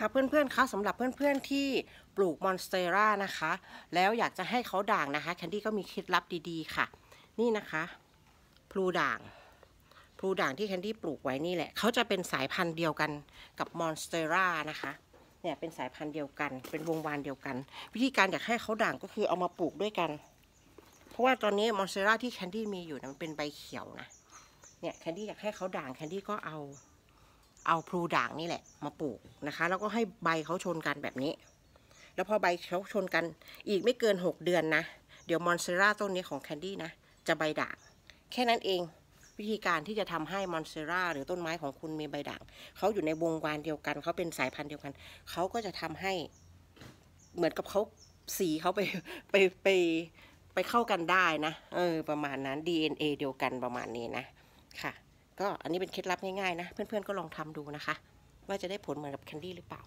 คะเพื่อนๆคะสำหรับเพื่อนๆที่ปลูกมอนสเตอร่านะคะแล้วอยากจะให้เขาด่างนะคะแคนดี้ก็มีเคล็ดลับดีๆค่ะนี่นะคะพลูด่างพลูด่างที่แคนดี้ปลูกไว้นี่แหละเขาจะเป็นสายพันธุ์เดียวกันกับมอนสเตอร่านะคะเนี่ยเป็นสายพันธุ์เดียวกัน เป็นวงวานเดียวกัน วิธีการอยากให้เขาด่างก็คือเอามาปลูกด้วยกันเพราะว่าตอนนี้มอนสเตอร่าที่แคนดี้มีอยู่นะมันเป็นใบเขียวนะเนี่ยแคนดี้อยากให้เขาด่างแคนดี้ก็เอาเอาพลูด่าง นี่แหละมา ปลูกนะคะ แล้วก็ให้ใบเขาชนกันแบบนี้ แล้วพอใบเขาชนกันอีกไม่เกิน 6 เดือนนะ เดี๋ยวมอนเซราต้นนี้ของ แคนดี้ นะ จะใบ ด่าง แค่นั้นเองวิธีการที่จะทำให้มอนเซราหรือต้นไม้ของคุณมีใบด่าง เขาอยู่ในวงวานเดียวกัน เขาเป็นสายพันธุ์เดียวกันเขาก็จะทำให้เหมือนกับเขาสีเขาไปไปไปไปเข้ากันได้นะเออประมาณนั้น DNA เดียวกันประมาณนี้นะ ค่ะก็อันนี้เป็นเคล็ดลับง่ายๆนะ เพื่อนๆก็ลองทำดูนะคะ ว่าจะได้ผลเหมือนกับแคนดี้หรือเปล่า